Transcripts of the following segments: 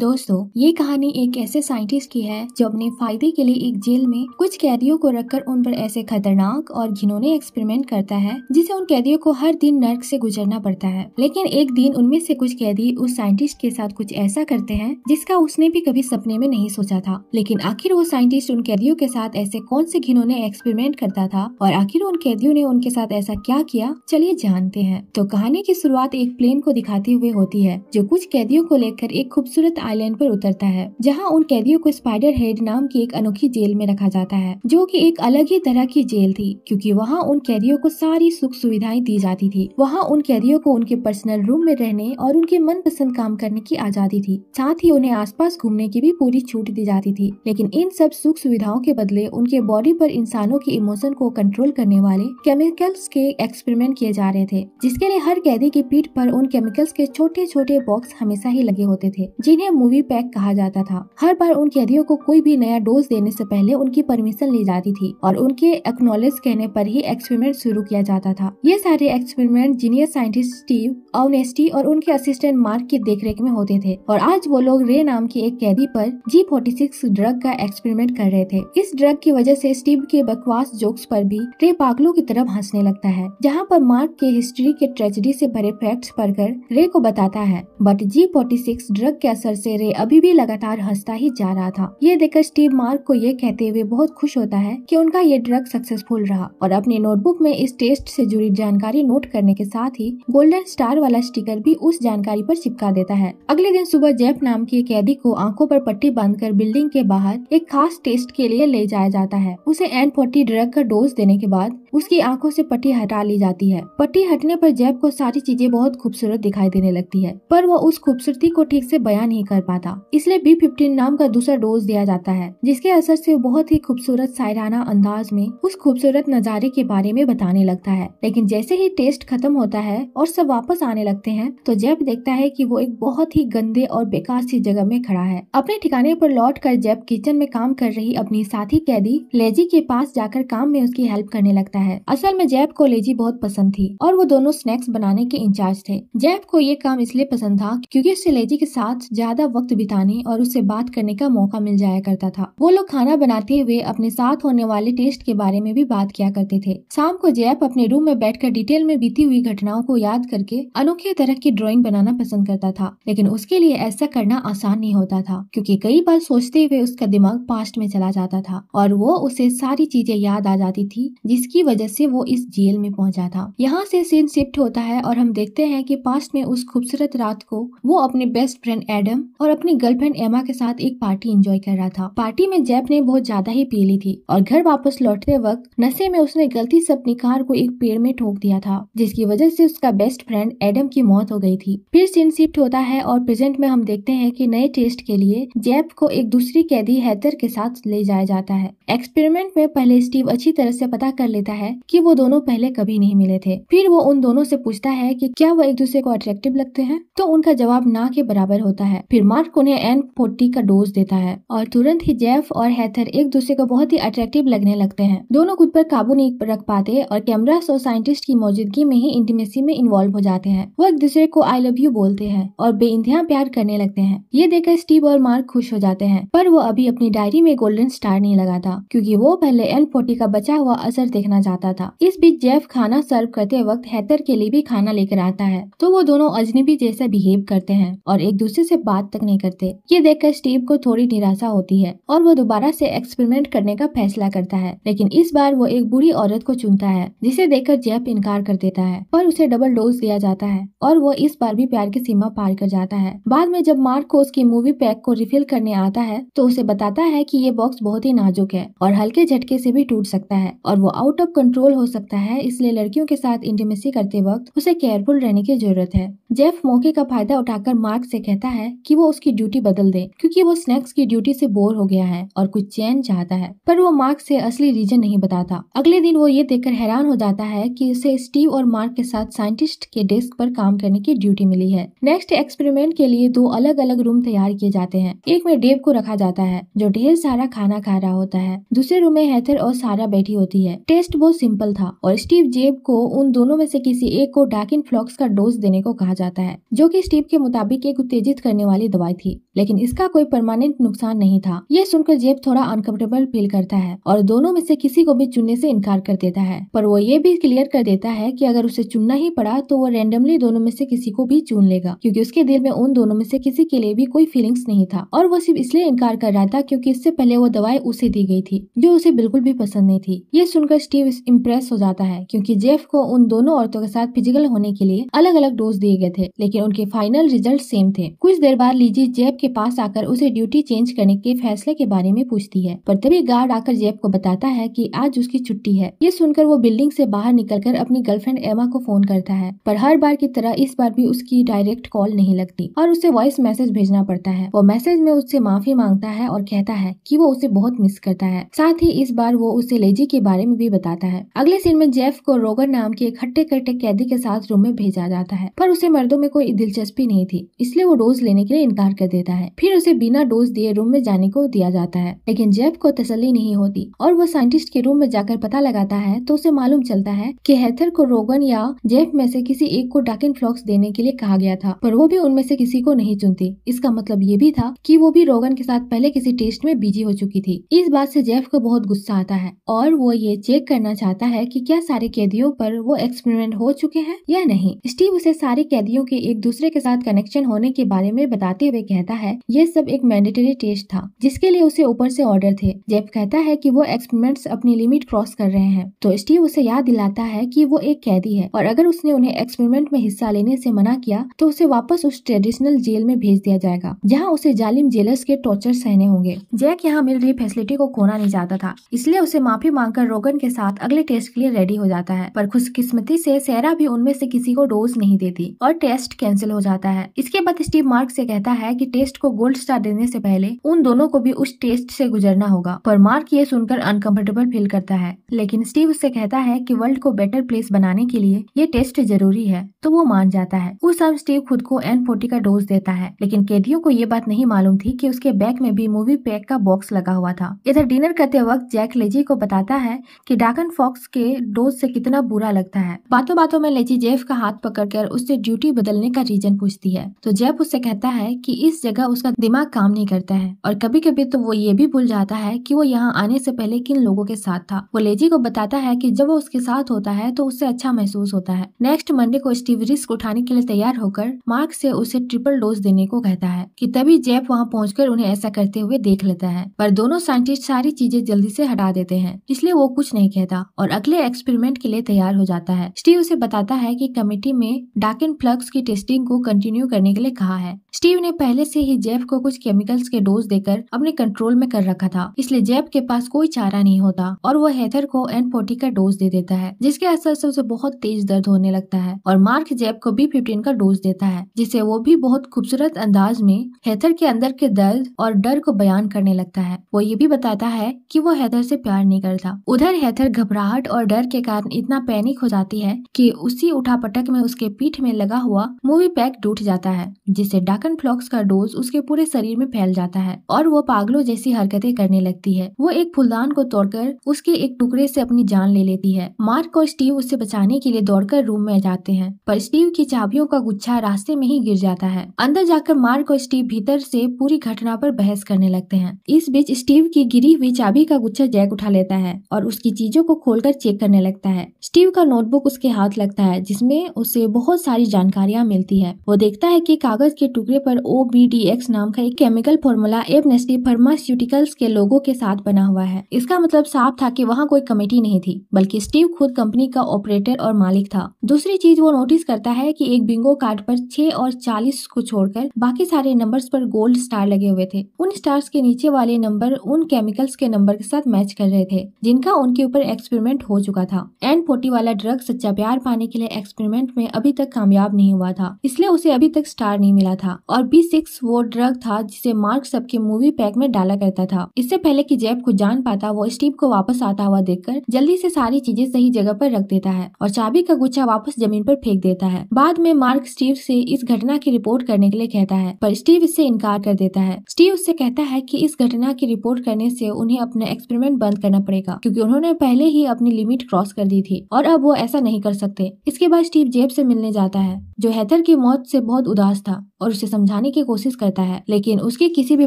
दोस्तों ये कहानी एक ऐसे साइंटिस्ट की है जो अपने फायदे के लिए एक जेल में कुछ कैदियों को रखकर उन पर ऐसे खतरनाक और घिनौने एक्सपेरिमेंट करता है जिसे उन कैदियों को हर दिन नर्क से गुजरना पड़ता है लेकिन एक दिन उनमें से कुछ कैदी उस साइंटिस्ट के साथ कुछ ऐसा करते हैं जिसका उसने भी कभी सपने में नहीं सोचा था लेकिन आखिर वो साइंटिस्ट उन कैदियों के साथ ऐसे कौन से घिनौने एक्सपेरिमेंट करता था और आखिर उन कैदियों ने उनके साथ ऐसा क्या किया चलिए जानते हैं तो कहानी की शुरुआत एक प्लेन को दिखाते हुए होती है जो कुछ कैदियों को लेकर एक खूबसूरत आइलैंड पर उतरता है जहां उन कैदियों को स्पाइडर हेड नाम की एक अनोखी जेल में रखा जाता है जो कि एक अलग ही तरह की जेल थी क्योंकि वहां उन कैदियों को सारी सुख सुविधाएं दी जाती थी वहां उन कैदियों को उनके पर्सनल रूम में रहने और उनके पसंद काम करने की आजादी थी साथ ही उन्हें आस घूमने की भी पूरी छूट दी जाती थी लेकिन इन सब सुख सुविधाओं के बदले उनके बॉडी आरोप इंसानों के इमोशन को कंट्रोल करने वाले केमिकल्स के एक्सपेरिमेंट किए जा रहे थे जिसके लिए हर कैदी की पीठ पर उन केमिकल्स के छोटे छोटे बॉक्स हमेशा ही लगे होते थे जिन्हें मूवी पैक कहा जाता था हर बार उन कैदियों को कोई भी नया डोज देने से पहले उनकी परमिशन ली जाती थी और उनके एक्नोलेज कहने पर ही एक्सपेरिमेंट शुरू किया जाता था ये सारे एक्सपेरिमेंट जीनियर साइंटिस्ट स्टीव ऑनेस्टी और उनके असिस्टेंट मार्क की देखरेख में होते थे और आज वो लोग रे नाम के एक कैदी पर जी फोर्टी सिक्स ड्रग का एक्सपेरिमेंट कर रहे थे इस ड्रग की वजह से स्टीव के बकवास जोक्स पर भी रे पागलों की तरफ हंसने लगता है जहाँ पर मार्क के हिस्ट्री के ट्रेजिडी से भरे फैक्ट्स पढ़कर रे को बताता है but G forty six drug के असर से रे अभी भी लगातार हंसता ही जा रहा था ये देखकर स्टीव मार्क को ये कहते हुए बहुत खुश होता है कि उनका ये ड्रग सक्सेसफुल रहा और अपने नोटबुक में इस टेस्ट से जुड़ी जानकारी नोट करने के साथ ही गोल्डन स्टार वाला स्टिकर भी उस जानकारी पर चिपका देता है अगले दिन सुबह जैप नाम की कैदी को आंखों पर पट्टी कर बिल्डिंग के बाहर एक खास टेस्ट के लिए ले जाया जाता है उसे एन फोर्टी ड्रग का डोज देने के बाद उसकी आंखों से पट्टी हटा ली जाती है पट्टी हटने पर जैप को सारी चीजें बहुत खूबसूरत दिखाई देने लगती है पर वह उस खूबसूरती को ठीक से बयान नहीं कर कर पाता इसलिए बी फिफ्टीन नाम का दूसरा डोज दिया जाता है जिसके असर से बहुत ही खूबसूरत सायराना अंदाज में उस खूबसूरत नज़ारे के बारे में बताने लगता है लेकिन जैसे ही टेस्ट खत्म होता है और सब वापस आने लगते हैं तो जेब देखता है की वो एक बहुत ही गंदे और बेकार सी जगह में खड़ा है अपने ठिकाने पर लौट कर जेब किचन में काम कर रही अपनी साथी कैदी लेजी के पास जाकर काम में उसकी हेल्प करने लगता है असल में जैब को लेजी बहुत पसंद थी और वो दोनों स्नैक्स बनाने के इंचार्ज थे जैब को ये काम इसलिए पसंद था क्योंकि उससे लेजी के साथ ज्यादा ज़्यादा वक्त बिताने और उससे बात करने का मौका मिल जाया करता था वो लोग खाना बनाते हुए अपने साथ होने वाले टेस्ट के बारे में भी बात किया करते थे शाम को जैप अपने रूम में बैठकर डिटेल में बीती हुई घटनाओं को याद करके अनोखे तरह की ड्रॉइंग बनाना पसंद करता था लेकिन उसके लिए ऐसा करना आसान नहीं होता था क्यूँकी कई बार सोचते हुए उसका दिमाग पास्ट में चला जाता था और वो उसे सारी चीजें याद आ जाती थी जिसकी वजह से वो इस जेल में पहुंचा था यहाँ से सीन शिफ्ट होता है और हम देखते हैं कि पास्ट में उस खूबसूरत रात को वो अपने बेस्ट फ्रेंड एडम और अपनी गर्लफ्रेंड एमा के साथ एक पार्टी एंजॉय कर रहा था पार्टी में जैप ने बहुत ज्यादा ही पी ली थी और घर वापस लौटते वक्त नशे में उसने गलती से अपनी कार को एक पेड़ में ठोक दिया था जिसकी वजह से उसका बेस्ट फ्रेंड एडम की मौत हो गई थी फिर सीन शिफ्ट होता है और प्रेजेंट में हम देखते हैं कि नए टेस्ट के लिए जैप को एक दूसरी कैदी हैदर के साथ ले जाया जाता है एक्सपेरिमेंट में पहले स्टीव अच्छी तरह से पता कर लेता है कि वो दोनों पहले कभी नहीं मिले थे फिर वो उन दोनों से पूछता है कि क्या वो एक दूसरे को अट्रैक्टिव लगते हैं तो उनका जवाब ना के बराबर होता है फिर मार्क उन्हें एन फोर्टी का डोज देता है और तुरंत ही जेफ और हैथर एक दूसरे को बहुत ही अट्रैक्टिव लगने लगते हैं दोनों खुद पर काबू नहीं रख पाते और कैमरा और साइंटिस्ट की मौजूदगी में ही इंटीमेसी में इन्वॉल्व हो जाते हैं वो एक दूसरे को आई लव यू बोलते हैं और बे प्यार करने लगते हैं ये देखकर स्टीव और मार्क खुश हो जाते हैं पर वो अभी अपनी डायरी में गोल्डन स्टार नहीं लगाता क्यूँकी वो पहले एन फोर्टी का बचा हुआ असर देखना चाहता था इस बीच जेफ खाना सर्व करते वक्त हैथर के लिए भी खाना लेकर आता है तो वो दोनों अजनबी जैसा बिहेव करते हैं और एक दूसरे से बात तक नहीं करते ये देखकर स्टीव को थोड़ी निराशा होती है और वो दोबारा से एक्सपेरिमेंट करने का फैसला करता है लेकिन इस बार वो एक बुरी औरत को चुनता है जिसे देखकर जेफ इनकार कर देता है पर उसे डबल डोज दिया जाता है और वो इस बार भी प्यार की सीमा पार कर जाता है बाद में जब मार्क को उसकी मूवी पैक को रिफिल करने आता है तो उसे बताता है की ये बॉक्स बहुत ही नाजुक है और हल्के झटके ऐसी भी टूट सकता है और वो आउट ऑफ कंट्रोल हो सकता है इसलिए लड़कियों के साथ इंटीमेसी करते वक्त उसे केयरफुल रहने की जरूरत है जेफ मौके का फायदा उठाकर मार्क से कहता है कि वो वो उसकी ड्यूटी बदल दे क्योंकि वो स्नैक्स की ड्यूटी से बोर हो गया है और कुछ चैन चाहता है पर वो मार्क से असली रीजन नहीं बताता अगले दिन वो ये देखकर हैरान हो जाता है कि उसे स्टीव और मार्क के साथ साइंटिस्ट के डेस्क पर काम करने की ड्यूटी मिली है नेक्स्ट एक्सपेरिमेंट के लिए दो अलग अलग रूम तैयार किए जाते हैं एक में डेव को रखा जाता है जो ढेर सारा खाना खा रहा होता है दूसरे रूम में हैथर और सारा बैठी होती है टेस्ट बहुत सिंपल था और स्टीव जेब को उन दोनों में से किसी एक को डाकिन फ्लॉक्स का डोज देने को कहा जाता है जो की स्टीव के मुताबिक एक उत्तेजित करने वाली दवाई थी लेकिन इसका कोई परमानेंट नुकसान नहीं था ये सुनकर जेब थोड़ा अनकम्फर्टेबल फील करता है और दोनों में से किसी को भी चुनने से इनकार कर देता है पर वो ये भी क्लियर कर देता है कि अगर उसे चुनना ही पड़ा तो वो रेंडमली दोनों में से किसी को भी चुन लेगा क्योंकि उसके दिल में उन दोनों में से किसी के लिए भी कोई फीलिंग्स नहीं था और वो सिर्फ इसलिए इनकार कर रहा था क्योंकि इससे पहले वो दवाई उसे दी गई थी जो उसे बिल्कुल भी पसंद नहीं थी ये सुनकर स्टीव इम्प्रेस हो जाता है क्योंकि जेफ को उन दोनों औरतों के साथ फिजिकल होने के लिए अलग अलग डोज दिए गए थे लेकिन उनके फाइनल रिजल्ट सेम थे कुछ देर बाद लीजिए जैब के पास आकर उसे ड्यूटी चेंज करने के फैसले के बारे में पूछती है पर तभी गार्ड आकर जैब को बताता है कि आज उसकी छुट्टी है ये सुनकर वो बिल्डिंग से बाहर निकलकर अपनी गर्लफ्रेंड एमा को फोन करता है पर हर बार की तरह इस बार भी उसकी डायरेक्ट कॉल नहीं लगती और उसे वॉइस मैसेज भेजना पड़ता है वो मैसेज में उससे माफी मांगता है और कहता है की वो उसे बहुत मिस करता है साथ ही इस बार वो उसे लेजी के बारे में भी बताता है अगले सीन में जेफ को रोगर नाम के एक हट्टे कट्टे कैदी के साथ रूम में भेजा जाता है पर उसे मर्दों में कोई दिलचस्पी नहीं थी इसलिए वो डोज लेने के लिए इनकार कर देता है फिर उसे बिना डोज दिए रूम में जाने को दिया जाता है लेकिन जेफ को तसली नहीं होती और वो साइंटिस्ट के रूम में जाकर पता लगाता है तो उसे मालूम चलता है की हैथर को रोगन या जेफ में से किसी एक को डाकिन फ्लॉक्स देने के लिए कहा गया था पर वो भी उनमें से किसी को नहीं चुनती इसका मतलब ये भी था की वो भी रोगन के साथ पहले किसी टेस्ट में बिजी हो चुकी थी इस बात ऐसी जेफ को बहुत गुस्सा आता है और वो ये चेक करना चाहता है की क्या सारे कैदियों पर वो एक्सपेरिमेंट हो चुके हैं या नहीं स्टीव उसे सारे कैदियों के एक दूसरे के साथ कनेक्शन होने के बारे में बताते कहते हुए कहता है ये सब एक मैंडेटरी टेस्ट था जिसके लिए उसे ऊपर से ऑर्डर थे जेफ कहता है कि वो एक्सपेरिमेंट्स अपनी लिमिट क्रॉस कर रहे हैं तो स्टीव उसे याद दिलाता है कि वो एक कैदी है और अगर उसने उन्हें एक्सपेरिमेंट में हिस्सा लेने से मना किया तो उसे वापस उस ट्रेडिशनल जेल में भेज दिया जाएगा जहाँ उसे जालिम जेलर्स के टॉर्चर सहने होंगे जैक यहाँ मिल रही फैसिलिटी को खोना नहीं चाहता था इसलिए उसे माफी मांगकर रोगन के साथ अगले टेस्ट के लिए रेडी हो जाता है पर खुशकिस्मती से सेरा भी उनमें से किसी को डोज नहीं देती और टेस्ट कैंसिल हो जाता है इसके बाद स्टीव मार्क से कहता कहता है कि टेस्ट को गोल्ड स्टार देने से पहले उन दोनों को भी उस टेस्ट से गुजरना होगा पर मार्क ये सुनकर अनकंफर्टेबल फील करता है लेकिन स्टीव उससे कहता है कि वर्ल्ड को बेटर प्लेस बनाने के लिए ये टेस्ट जरूरी है तो वो मान जाता है उस समय स्टीव खुद को एन फोर्टी का डोज देता है लेकिन कैदियों को ये बात नहीं मालूम थी की उसके बैग में भी मूवी पैक का बॉक्स लगा हुआ था इधर डिनर करते वक्त जैक लेजी को बताता है की डाकन फॉक्स के डोज से कितना बुरा लगता है बातों बातों में लेजी जेफ का हाथ पकड़कर उससे ड्यूटी बदलने का रीजन पूछती है तो जेफ उससे कहता है कि इस जगह उसका दिमाग काम नहीं करता है और कभी कभी तो वो ये भी भूल जाता है कि वो यहाँ आने से पहले किन लोगों के साथ था वो लेजी को बताता है कि जब वो उसके साथ होता है तो उससे अच्छा महसूस होता है नेक्स्ट मंडे को स्टीव रिस्क उठाने के लिए तैयार होकर मार्क से उसे ट्रिपल डोज देने को कहता है कि तभी जेफ वहाँ पहुँच उन्हें ऐसा करते हुए देख लेता है पर दोनों साइंटिस्ट सारी चीजें जल्दी से हटा देते हैं इसलिए वो कुछ नहीं कहता और अगले एक्सपेरिमेंट के लिए तैयार हो जाता है स्टीव उसे बताता है की कमेटी में डाकिन फ्लक्स की टेस्टिंग को कंटिन्यू करने के लिए कहा है स्टीव ने पहले से ही जैफ को कुछ केमिकल्स के डोज देकर अपने कंट्रोल में कर रखा था इसलिए जैफ के पास कोई चारा नहीं होता और वो हैथर को एन फोर्टी का डोज दे देता है जिसके असर से उसे बहुत तेज दर्द होने लगता है और मार्क जैब को बी फिफ्टीन का डोज देता है जिसे वो भी बहुत खूबसूरत अंदाज में हैथर के अंदर के दर्द और डर को बयान करने लगता है वो ये भी बताता है की वो हैथर से प्यार नहीं करता उधर हैथर घबराहट और डर के कारण इतना पैनिक हो जाती है की उसी उठापटक में उसके पीठ में लगा हुआ मूवी पैक टूट जाता है जिसे डाकन फ्लॉक बोटॉक्स का डोज उसके पूरे शरीर में फैल जाता है और वो पागलों जैसी हरकतें करने लगती है वो एक फुलदान को तोड़कर उसके एक टुकड़े से अपनी जान ले लेती है मार्क और स्टीव उससे बचाने के लिए दौड़कर रूम में जाते हैं पर स्टीव की चाबियों का गुच्छा रास्ते में ही गिर जाता है अंदर जाकर मार्क और स्टीव भीतर से पूरी घटना पर बहस करने लगते हैं इस बीच स्टीव की गिरी हुई चाबी का गुच्छा जैक उठा लेता है और उसकी चीजों को खोलकर चेक करने लगता है स्टीव का नोटबुक उसके हाथ लगता है जिसमें उसे बहुत सारी जानकारियां मिलती है वो देखता है कि कागज के टुकड़े पर ओ बी डी एक्स नाम का एक केमिकल फॉर्मूला एबनेस्टी फार्मास्यूटिकल्स के लोगों के साथ बना हुआ है इसका मतलब साफ था कि वहाँ कोई कमेटी नहीं थी बल्कि स्टीव खुद कंपनी का ऑपरेटर और मालिक था दूसरी चीज वो नोटिस करता है की एक बिंगो कार्ड पर छह और चालीस को छोड़कर बाकी सारे नंबर पर गोल्ड स्टार लगे हुए थे उन स्टार्स के नीचे वाले नंबर उन केमिकल्स के नंबर के साथ मैच कर रहे थे जिनका उनके ऊपर एक्सपेरिमेंट हो चुका था एन फोर्टी वाला ड्रग सच्चा प्यार पाने के लिए एक्सपेरिमेंट में अभी तक कामयाब नहीं हुआ था इसलिए उसे अभी तक स्टार नहीं मिला था और सिक्स वो ड्रग था जिसे मार्क सबके मूवी पैक में डाला करता था इससे पहले कि जेब को जान पाता वो स्टीव को वापस आता हुआ देखकर जल्दी से सारी चीजें सही जगह पर रख देता है और चाबी का गुच्छा वापस जमीन पर फेंक देता है बाद में मार्क स्टीव से इस घटना की रिपोर्ट करने के लिए कहता है पर स्टीव इससे इनकार कर देता है स्टीव उससे कहता है की इस घटना की रिपोर्ट करने से उन्हें अपना एक्सपेरिमेंट बंद करना पड़ेगा क्यूँकी उन्होंने पहले ही अपनी लिमिट क्रॉस कर दी थी और अब वो ऐसा नहीं कर सकते इसके बाद स्टीव जेब से मिलने जाता है जो हैथर की मौत से बहुत उदास था और उसे समझाने समझाने की कोशिश करता है लेकिन उसकी किसी भी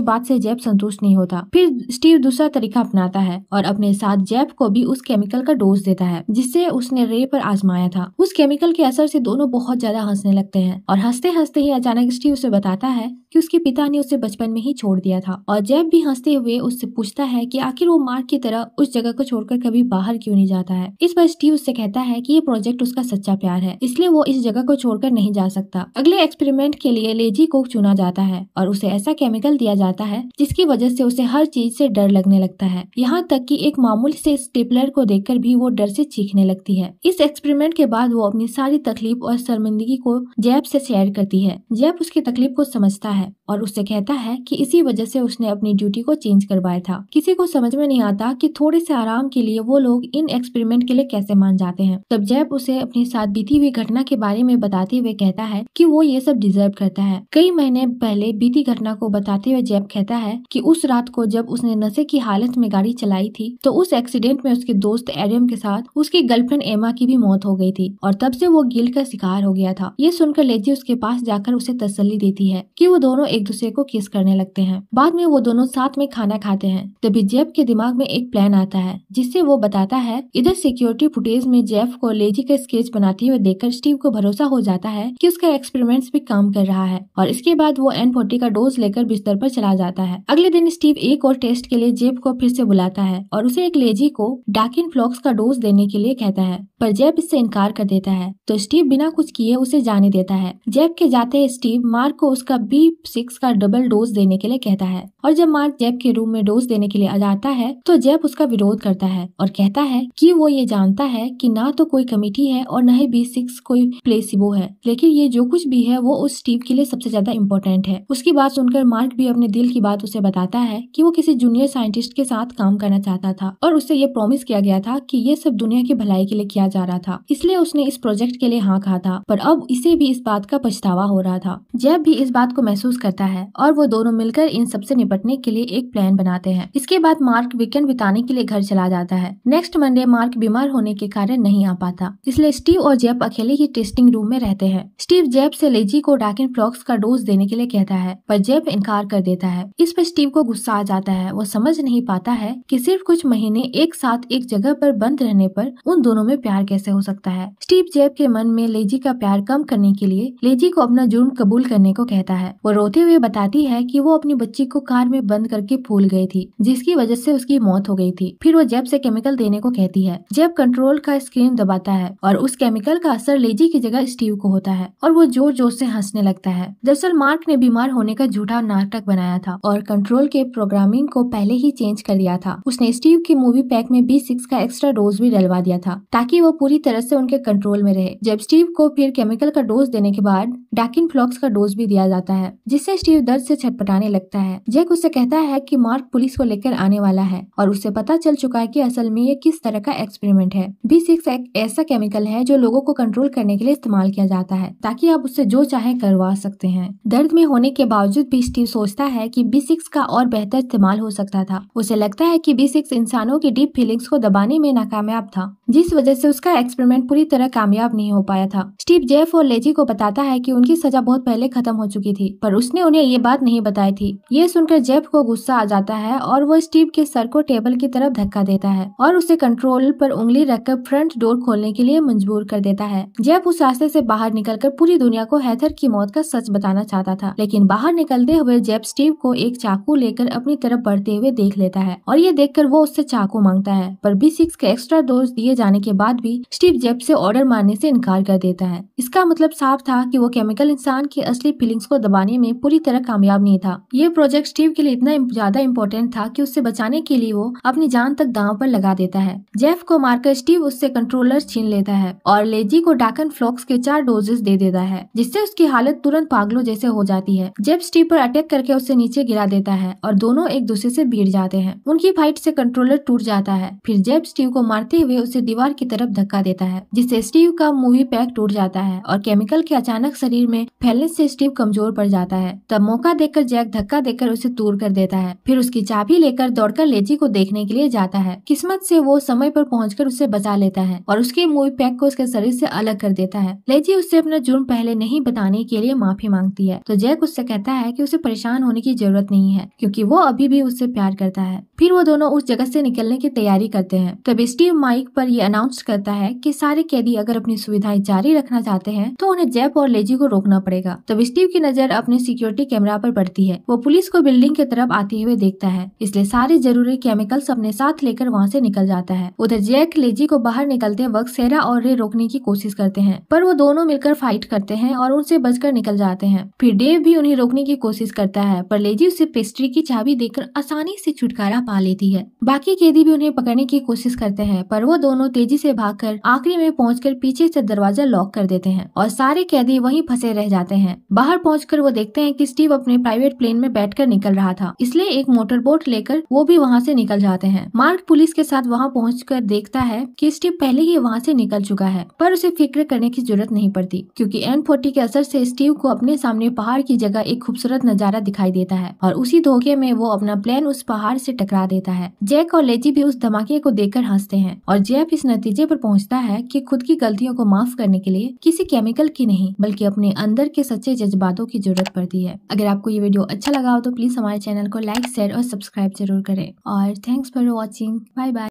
बात से जैप संतुष्ट नहीं होता फिर स्टीव दूसरा तरीका अपनाता है और अपने साथ जैप को भी उस केमिकल का डोज देता है जिससे उसने रे पर आजमाया था उस केमिकल के असर से दोनों बहुत ज्यादा हंसने लगते हैं और हंसते हंसते ही अचानक स्टीव उसे बताता है कि उसके पिता ने उसे बचपन में ही छोड़ दिया था और जैप भी हंसते हुए उससे पूछता है कि आखिर वो मार्ग की तरह उस जगह को छोड़कर कभी बाहर क्यों नहीं जाता है इस पर स्टीव उससे कहता है कि ये प्रोजेक्ट उसका सच्चा प्यार है इसलिए वो इस जगह को छोड़कर नहीं जा सकता अगले एक्सपेरिमेंट के लिए लेजी को चुना चुना जाता है और उसे ऐसा केमिकल दिया जाता है जिसकी वजह से उसे हर चीज से डर लगने लगता है यहाँ तक कि एक मामूली से स्टेपलर को देखकर भी वो डर से चीखने लगती है इस एक्सपेरिमेंट के बाद वो अपनी सारी तकलीफ और शर्मिंदगी को जैप से शेयर करती है जैप उसकी तकलीफ को समझता है और उससे कहता है की इसी वजह से उसने अपनी ड्यूटी को चेंज करवाया था किसी को समझ में नहीं आता की थोड़े से आराम के लिए वो लोग इन एक्सपेरिमेंट के लिए कैसे मान जाते हैं तब जैप उसे अपने साथ बीती हुई घटना के बारे में बताते हुए कहता है कि वो ये सब डिजर्व करता है कई महीने महीने पहले बीती घटना को बताते हुए जैप कहता है कि उस रात को जब उसने नशे की हालत में गाड़ी चलाई थी तो उस एक्सीडेंट में उसके दोस्त एडम के साथ उसकी गर्लफ्रेंड एमा की भी मौत हो गई थी और तब से वो गिल का शिकार हो गया था ये सुनकर लेजी उसके पास जाकर उसे तसली देती है की वो दोनों एक दूसरे को किस करने लगते है बाद में वो दोनों साथ में खाना खाते हैं तभी जैब के दिमाग में एक प्लान आता है जिससे वो बताता है इधर सिक्योरिटी फुटेज में जेफ को लेजी का स्केच बनाते हुए देखकर स्टीव को भरोसा हो जाता है कि उसका एक्सपेरिमेंट्स भी काम कर रहा है और इसके बाद वो एन फोर्टी का डोज लेकर बिस्तर पर चला जाता है अगले दिन स्टीव एक और टेस्ट के लिए जेब को फिर से बुलाता है और उसे एक लेजी को डाकिन फ्लॉक्स का डोज देने के लिए कहता है पर जेब इससे इनकार कर देता है तो स्टीव बिना कुछ किए उसे जाने देता है जेब के जाते स्टीव मार्क को उसका बी सिक्स का डबल डोज देने के लिए कहता है और जब मार्क जेब के रूम में डोज देने के लिए आ जाता है तो जेब उसका विरोध करता है और कहता है कि वो ये जानता है कि ना तो कोई कमिटी है और न ही बी सिक्स कोई प्लेसिबो है लेकिन ये जो कुछ भी है वो उस स्टीव के लिए सबसे ज्यादा इम्पोर्टेंट है उसकी बात सुनकर मार्क भी अपने दिल की बात उसे बताता है कि वो किसी जूनियर साइंटिस्ट के साथ काम करना चाहता था और उससे ये प्रॉमिस किया गया था कि ये सब दुनिया की भलाई के लिए किया जा रहा था इसलिए उसने इस प्रोजेक्ट के लिए हाँ कहा था पर अब इसे भी इस बात का पछतावा हो रहा था जैब भी इस बात को महसूस करता है और वो दोनों मिलकर इन सबसे निपटने के लिए एक प्लान बनाते हैं इसके बाद मार्क वीकेंड बिताने के लिए घर चला जाता है नेक्स्ट मंडे मार्क बीमार होने के कारण नहीं आ पाता इसलिए स्टीव और जैब अकेले ही टेस्टिंग रूम में रहते हैं स्टीव जैब से लेजी को डाकिन फ्लॉक्स का डोज देने देने के लिए कहता है पर जेब इनकार कर देता है इस पर स्टीव को गुस्सा आ जाता है वो समझ नहीं पाता है कि सिर्फ कुछ महीने एक साथ एक जगह पर बंद रहने पर उन दोनों में प्यार कैसे हो सकता है स्टीव जेब के मन में लेजी का प्यार कम करने के लिए लेजी को अपना जुर्म कबूल करने को कहता है वो रोते हुए बताती है की वो अपनी बच्ची को कार में बंद करके फूल गयी थी जिसकी वजह से उसकी मौत हो गई थी फिर वो जेब से केमिकल देने को कहती है जेब कंट्रोल का स्क्रीन दबाता है और उस केमिकल का असर लेजी की जगह स्टीव को होता है और वो जोर जोर से हंसने लगता है दरअसल मार्क ने बीमार होने का झूठा नाटक बनाया था और कंट्रोल के प्रोग्रामिंग को पहले ही चेंज कर लिया था उसने स्टीव की मूवी पैक में बी सिक्स का एक्स्ट्रा डोज भी डलवा दिया था ताकि वो पूरी तरह से उनके कंट्रोल में रहे जब स्टीव को फिर केमिकल का डोज देने के बाद डाकिन फ्लॉक्स का डोज भी दिया जाता है जिससे स्टीव दर्द से छटपटाने लगता है जैक उससे कहता है की मार्क पुलिस को लेकर आने वाला है और उसे पता चल चुका है की असल में ये किस तरह का एक्सपेरिमेंट है बी सिक्स एक ऐसा केमिकल है जो लोगो को कंट्रोल करने के लिए इस्तेमाल किया जाता है ताकि आप उससे जो चाहे करवा सकते हैं दर्द में होने के बावजूद भी स्टीव सोचता है कि बी सिक्स का और बेहतर इस्तेमाल हो सकता था उसे लगता है कि बी सिक्स इंसानों की डीप फीलिंग्स को दबाने में नाकामयाब था जिस वजह से उसका एक्सपेरिमेंट पूरी तरह कामयाब नहीं हो पाया था स्टीव जेफ और लेजी को बताता है कि उनकी सजा बहुत पहले खत्म हो चुकी थी पर उसने उन्हें ये बात नहीं बताई थी ये सुनकर जेफ को गुस्सा आ जाता है और वो स्टीव के सर को टेबल की तरफ धक्का देता है और उसे कंट्रोल पर उंगली रखकर फ्रंट डोर खोलने के लिए मजबूर कर देता है जेफ उस रास्ते से बाहर निकलकर पूरी दुनिया को हैथर की मौत का सच बताना चाहता चाहता था लेकिन बाहर निकलते हुए जेब स्टीव को एक चाकू लेकर अपनी तरफ बढ़ते हुए देख लेता है और ये देखकर वो उससे चाकू मांगता है पर बी सिक्स के एक्स्ट्रा डोज दिए जाने के बाद भी स्टीव जेब से ऑर्डर मारने से इनकार कर देता है इसका मतलब साफ था कि वो केमिकल इंसान की असली फीलिंग्स को दबाने में पूरी तरह कामयाब नहीं था ये प्रोजेक्ट स्टीव के लिए इतना ज्यादा इम्पोर्टेंट था की उससे बचाने के लिए वो अपनी जान तक दाव पर लगा देता है जेफ को मारकर स्टीव उससे कंट्रोलर छीन लेता है और लेजी को डाकन फ्लॉक्स के चार डोजेस दे देता है जिससे उसकी हालत तुरंत पागलों जैसे हो जाती है जेब स्टीव पर अटैक करके उसे नीचे गिरा देता है और दोनों एक दूसरे से भिड़ जाते हैं उनकी फाइट से कंट्रोलर टूट जाता है फिर जेब स्टीव को मारते हुए उसे दीवार की तरफ धक्का देता है जिससे स्टीव का मूवी पैक टूट जाता है और केमिकल के अचानक शरीर में फैलने से स्टीव कमजोर पड़ जाता है तब मौका देकर जैक धक्का देकर उसे दूर कर देता है फिर उसकी चाबी लेकर दौड़कर लेजी को देखने के लिए जाता है किस्मत से वो समय पर पहुंचकर उसे बचा लेता है और उसके मूवी पैक को उसके शरीर से अलग कर देता है लेजी उससे अपना जुर्म पहले नहीं बताने के लिए माफी मांगती है है तो जैक उससे कहता है कि उसे परेशान होने की जरूरत नहीं है क्योंकि वो अभी भी उससे प्यार करता है फिर वो दोनों उस जगह से निकलने की तैयारी करते हैं तब स्टीव माइक पर ये अनाउंस करता है कि सारे कैदी अगर अपनी सुविधाएं जारी रखना चाहते हैं तो उन्हें जैप और लेजी को रोकना पड़ेगा तब स्टीव की नजर अपने सिक्योरिटी कैमरा पर पड़ती है वो पुलिस को बिल्डिंग की तरफ आते हुए देखता है इसलिए सारे जरूरी केमिकल्स अपने साथ लेकर वहाँ से निकल जाता है उधर जैक लेजी को बाहर निकलते वक्त सेरा और रे रोकने की कोशिश करते हैं पर वो दोनों मिलकर फाइट करते हैं और उनसे बचकर निकल जाते हैं फिर डेव भी उन्हें रोकने की कोशिश करता है पर लेजी उसे पेस्ट्री की चाबी देकर आसानी से छुटकारा पा लेती है बाकी कैदी भी उन्हें पकड़ने की कोशिश करते हैं पर वो दोनों तेजी से भागकर आखिरी में पहुंचकर पीछे से दरवाजा लॉक कर देते हैं और सारे कैदी वहीं फंसे रह जाते हैं बाहर पहुँच वो देखते हैं की स्टीव अपने प्राइवेट प्लेन में बैठ निकल रहा था इसलिए एक मोटर बोट लेकर वो भी वहाँ ऐसी निकल जाते हैं मार्क पुलिस के साथ वहाँ पहुँच कर देखता है की स्टीव पहले ही वहाँ ऐसी निकल चुका है पर उसे फिक्र करने की जरूरत नहीं पड़ती क्यूँकी एन फोर्टी के असर ऐसी स्टीव को अपने सामने पहाड़ की जगह एक खूबसूरत नजारा दिखाई देता है और उसी धोखे में वो अपना प्लेन उस पहाड़ से टकरा देता है जैक और लेजी भी उस धमाके को देखकर हंसते हैं और जैफ इस नतीजे पर पहुंचता है कि खुद की गलतियों को माफ करने के लिए किसी केमिकल की नहीं बल्कि अपने अंदर के सच्चे जज्बातों की जरूरत पड़ती है अगर आपको ये वीडियो अच्छा लगा हो तो प्लीज हमारे चैनल को लाइक शेयर और सब्सक्राइब जरूर करें और thanks for watching bye bye